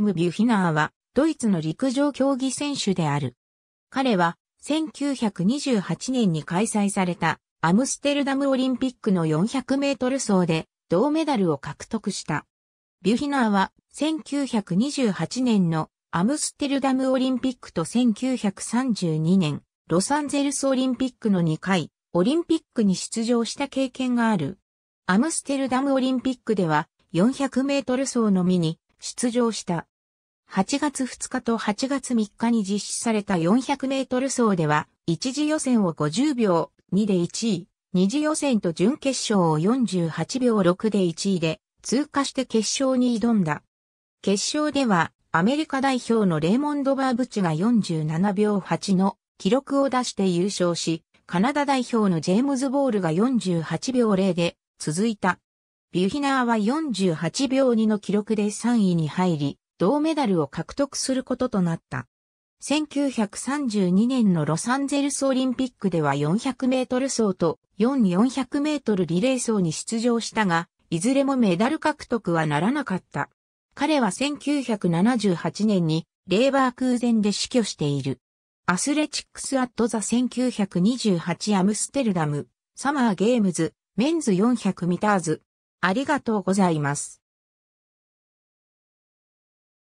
ム・ビュヒナーは、ドイツの陸上競技選手である。彼は、1928年に開催されたアムステルダムオリンピックの400メートル走で銅メダルを獲得した。ビュヒナーは1928年のアムステルダムオリンピックと1932年ロサンゼルスオリンピックの2回オリンピックに出場した経験がある。アムステルダムオリンピックでは400メートル走のみに出場した。8月2日と8月3日に実施された400メートル走では、一次予選を50秒2で1位、二次予選と準決勝を48秒6で1位で、通過して決勝に挑んだ。決勝では、アメリカ代表のレーモンド・バーブチが47秒8の記録を出して優勝し、カナダ代表のジェームズ・ボールが48秒0で続いた。ビュヒナーは48秒2の記録で3位に入り、銅メダルを獲得することとなった。1932年のロサンゼルスオリンピックでは400メートル走と4400メートルリレー走に出場したが、いずれもメダル獲得はならなかった。彼は1978年にレーバー空前で死去している。アスレチックス・アット・ザ1928アムステルダム、サマー・ゲームズ、メンズ400ミターズ、ありがとうございます。